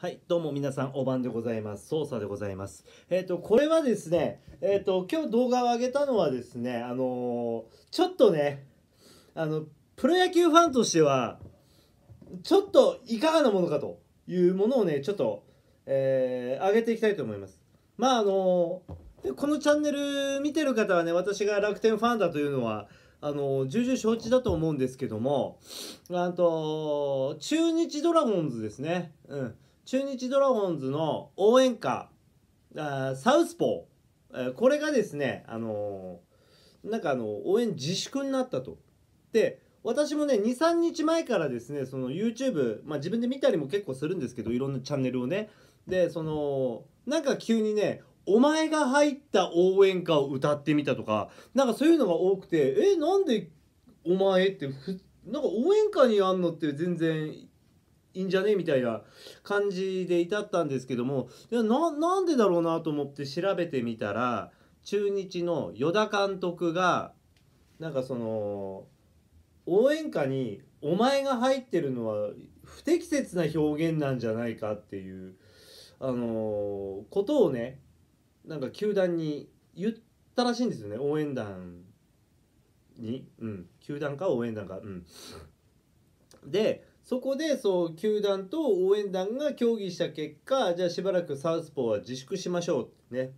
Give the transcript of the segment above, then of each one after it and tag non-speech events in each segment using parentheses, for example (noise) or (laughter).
はい、どうも皆さん、おんでございます。操作でございます。えっ、ー、と、これはですね、えっ、ー、と、今日動画を上げたのはですね、あのー、ちょっとね、あの、プロ野球ファンとしては、ちょっといかがなものかというものをね、ちょっと、えー、上げていきたいと思います。まあ、あのこのチャンネル見てる方はね、私が楽天ファンだというのは、あの重々承知だと思うんですけども、あと、中日ドラゴンズですね。うん。中日ドラゴンズの応援歌サウスポーこれがですねあのー、なんかあの応援自粛になったと。で私もね23日前からですねその YouTube、まあ、自分で見たりも結構するんですけどいろんなチャンネルをねでそのなんか急にねお前が入った応援歌を歌ってみたとかなんかそういうのが多くてえなんでお前ってなんか応援歌にあんのって全然いいんじゃねみたいな感じで至ったんですけどもななんでだろうなと思って調べてみたら中日の与田監督がなんかその応援歌に「お前が入ってるのは不適切な表現なんじゃないか」っていうあのことをねなんか球団に言ったらしいんですよね応援団に、うん、球団か応援団か。うん、でそこでそう球団と応援団が協議した結果じゃあしばらくサウスポーは自粛しましょうね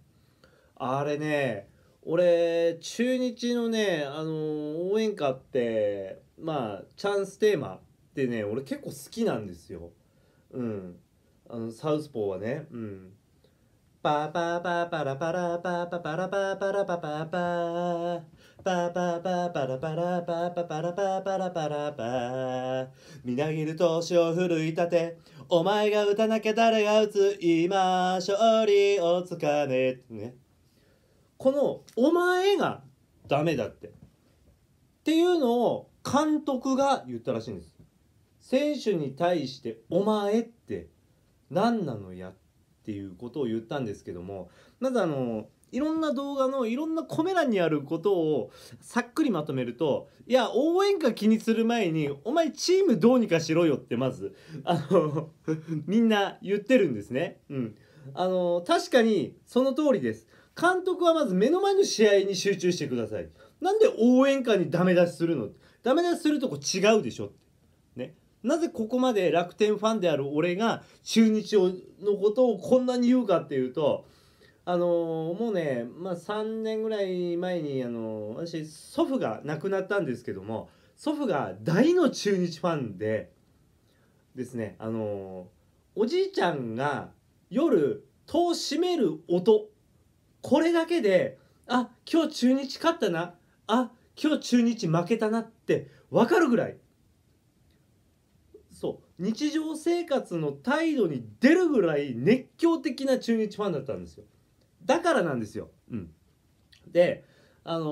あれね俺中日のね、あのー、応援歌ってまあチャンステーマってね俺結構好きなんですようんあのサウスポーはねうんパパパパラパラパパパラパパラパパパパパパパラパラパパパラパパラパラパみなぎる志を奮い立てお前が打たなきゃ誰が打つ今勝利をつかめねこの「お前」がダメだってっていうのを監督が言ったらしいんです選手に対して「お前」って何なのやっっていうことを言ったんですけどもまずあのいろんな動画のいろんなコメ欄にあることをさっくりまとめるといや応援歌気にする前にお前チームどうにかしろよってまずあの (laughs) みんな言ってるんですね。うん、あの確かにその通りです。監督はまず目の前の試合に集中してください。なんで応援歌にダメ出しするのダメ出しするとこ違うでしょなぜここまで楽天ファンである俺が中日のことをこんなに言うかっていうと、あのー、もうね、まあ、3年ぐらい前に、あのー、私祖父が亡くなったんですけども祖父が大の中日ファンでですね、あのー、おじいちゃんが夜戸を閉める音これだけであ今日中日勝ったなあ今日中日負けたなって分かるぐらいそう日常生活の態度に出るぐらい熱狂的な中日ファンだったんですよだからなんですよ、うん、であの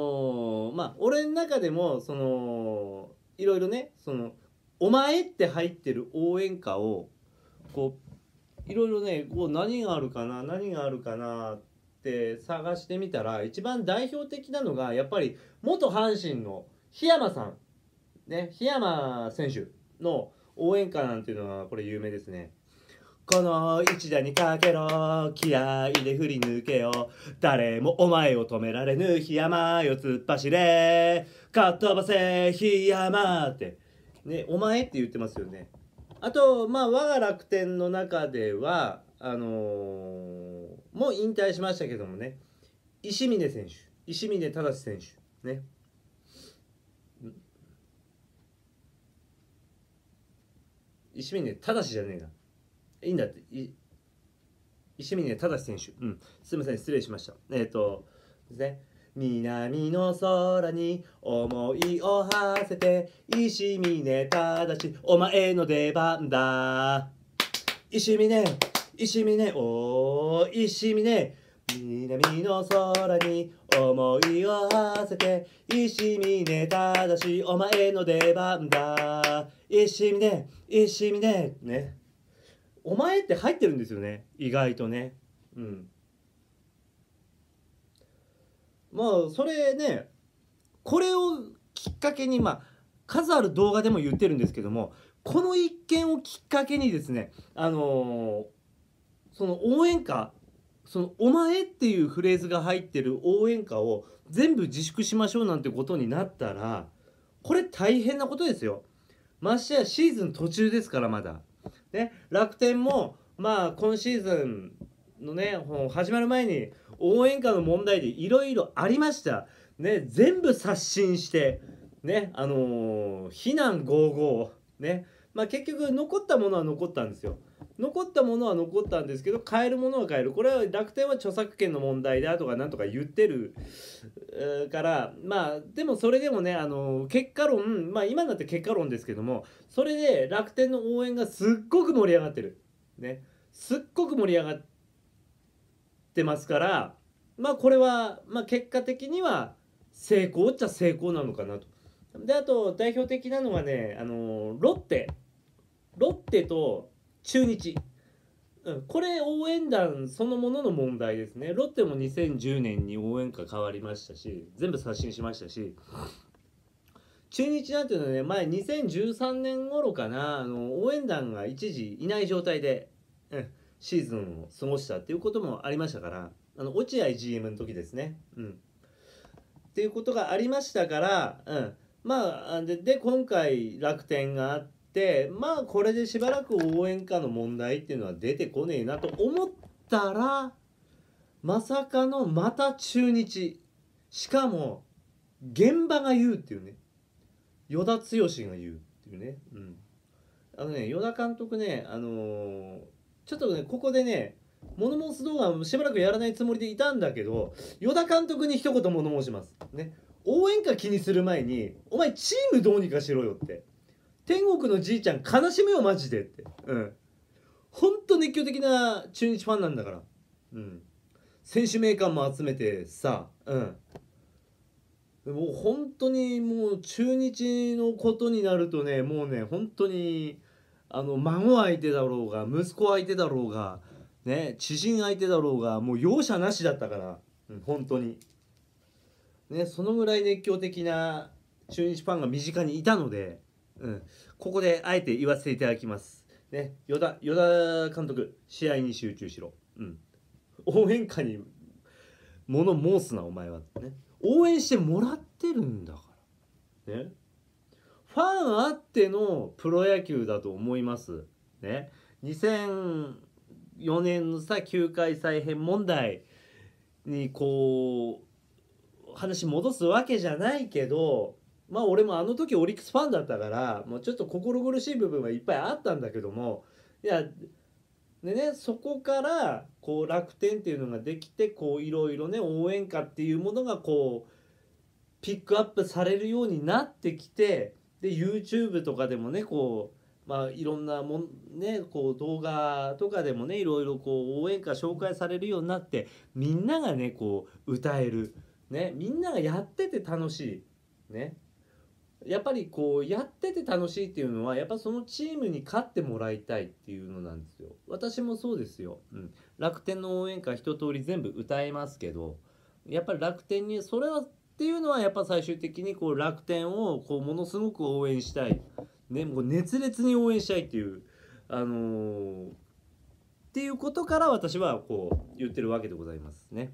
ー、まあ俺の中でもそのいろいろねその「お前」って入ってる応援歌をこういろいろねこう何があるかな何があるかなって探してみたら一番代表的なのがやっぱり元阪神の檜山さんね檜山選手の応援歌なんていうのはこれ有名ですね。この一打にかけろ気合で振り抜けよ誰もお前を止められぬ檜山よ突っ走れかっ飛ばせ檜山ってねお前って言ってますよねあとまあ我が楽天の中ではあのー、もう引退しましたけどもね石峰選手石峰忠選手ね石峰正じゃねえな。いいんだって。石峰正選手。うん。すみません、失礼しました。えっ、ー、と、ですね。南の空に思いを馳せて石峰正お前の出番だ石峰石峰おー石峰南の空に思いを馳せて石峰正お前の出番だ a CM ね a CM ねねお前って入ってるんですよね意外とねうんまあそれねこれをきっかけにまあ数ある動画でも言ってるんですけどもこの一件をきっかけにですねあのー、その応援歌その「お前」っていうフレーズが入ってる応援歌を全部自粛しましょうなんてことになったらこれ大変なことですよ。ましてやシーズン途中ですからまだ。ね、楽天も、まあ、今シーズンのね始まる前に応援歌の問題でいろいろありました。ね、全部刷新して、ね、あのー、非難55、ね、まあ結局残ったものは残ったんですよ。残ったものは残ったんですけど買えるものは買えるこれは楽天は著作権の問題だとかなんとか言ってるからまあでもそれでもねあの結果論まあ今だって結果論ですけどもそれで楽天の応援がすっごく盛り上がってるねすっごく盛り上がってますからまあこれは、まあ、結果的には成功っちゃ成功なのかなと。であと代表的なのはねあのロッテロッテと中日、うん、これ応援団そのものの問題ですねロッテも2010年に応援歌変わりましたし全部刷新しましたし中日なんていうのはね前2013年頃かなあの応援団が一時いない状態で、うん、シーズンを過ごしたっていうこともありましたからあの落合 GM の時ですね。うん、っていうことがありましたから、うん、まあで今回楽天があって。ってまあこれでしばらく応援歌の問題っていうのは出てこねえなと思ったらまさかのまた中日しかも現場が言うっていうね与田剛が言うっていうね、うん、あのね与田監督ねあのー、ちょっとねここでねモノモス動画もしばらくやらないつもりでいたんだけど与田監督に一言物申しますね応援歌気にする前にお前チームどうにかしろよって天国のじいちゃん悲しむよマジでってうんほんと熱狂的な中日ファンなんだからうん選手名鑑も集めてさうんもう本当にもう中日のことになるとねもうね本当にあの孫相手だろうが息子相手だろうがね知人相手だろうがもう容赦なしだったから、うん、本当にねそのぐらい熱狂的な中日ファンが身近にいたのでうん、ここであえて言わせていただきます。ね、与田与田監督、試合に集中しろ。うん、応援歌に物申すな、お前は、ね。応援してもらってるんだから。ね、ファンあってのプロ野球だと思います。ね、2004年のさ、球界再編問題にこう、話戻すわけじゃないけど、まあ俺もあの時オリックスファンだったからもうちょっと心苦しい部分はいっぱいあったんだけどもいやでねそこからこう楽天っていうのができてこういろいろね応援歌っていうものがこうピックアップされるようになってきてで YouTube とかでもねこうまあいろんなもんねこう動画とかでもねいろいろこう応援歌紹介されるようになってみんながねこう歌えるねみんながやってて楽しいねやっぱりこうやってて楽しいっていうのはやっぱそのチームに勝ってもらいたいっていうのなんですよ私もそうですよ、うん、楽天の応援歌一通り全部歌えますけどやっぱり楽天にそれはっていうのはやっぱ最終的にこう楽天をこうものすごく応援したい、ね、もう熱烈に応援したいっていうあのー、っていうことから私はこう言ってるわけでございますね。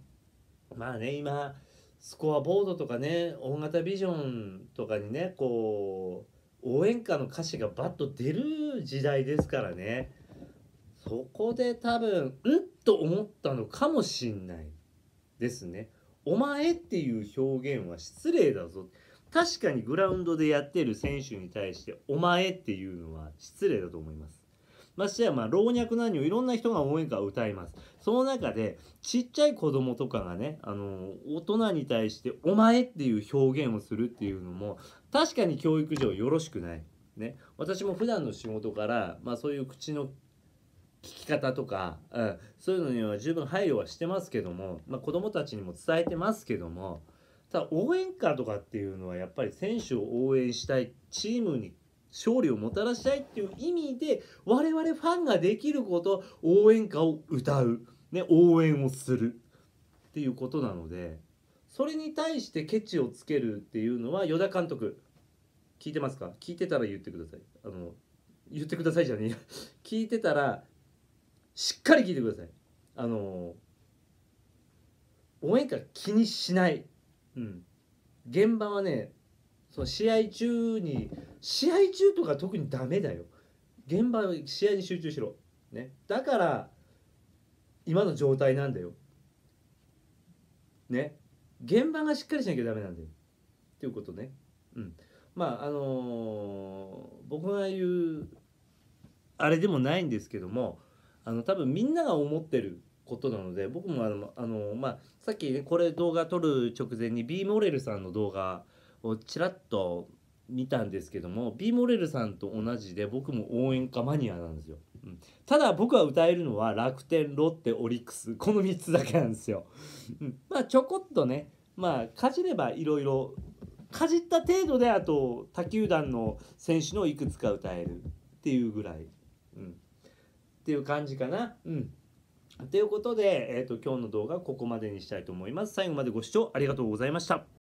まあね今スコアボードとかね大型ビジョンとかにねこう応援歌の歌詞がバッと出る時代ですからねそこで多分うんと思ったのかもしんないですね。お前っていう表現は失礼だぞ。確かにグラウンドでやってる選手に対してお前っていうのは失礼だと思います。ましてやまあ老若男女いろんな人が応援歌を歌いますその中でちっちゃい子供とかがねあの大人に対して「お前」っていう表現をするっていうのも確かに教育上よろしくない。ね、私も普段の仕事から、まあ、そういう口の聞き方とか、うん、そういうのには十分配慮はしてますけども、まあ、子どもたちにも伝えてますけどもただ応援歌とかっていうのはやっぱり選手を応援したいチームに勝利をもたらしたいっていう意味で我々ファンができること応援歌を歌う、ね、応援をするっていうことなのでそれに対してケチをつけるっていうのは与田監督聞いてますか聞いてたら言ってくださいあの言ってくださいじゃねえ (laughs) 聞いてたらしっかり聞いてくださいあの応援歌気にしない、うん、現場はねその試合中に試合中とか特にダメだよ現場試合に集中しろ、ね、だから今の状態なんだよね現場がしっかりしなきゃダメなんだよっていうことねうんまああのー、僕が言うあれでもないんですけどもあの多分みんなが思ってることなので僕もあのあのまあさっき、ね、これ動画撮る直前に B モレルさんの動画をちらっと見たんですけども B モレルさんと同じで僕も応援歌マニアなんですよ、うん、ただ僕は歌えるのは楽天ロッテオリックスこの3つだけなんですよ、うん、まあちょこっとねまあかじればいろいろかじった程度であと他球団の選手のいくつか歌えるっていうぐらい、うん、っていう感じかなうんということで、えーと、今日の動画はここまでにしたいと思います。最後までご視聴ありがとうございました。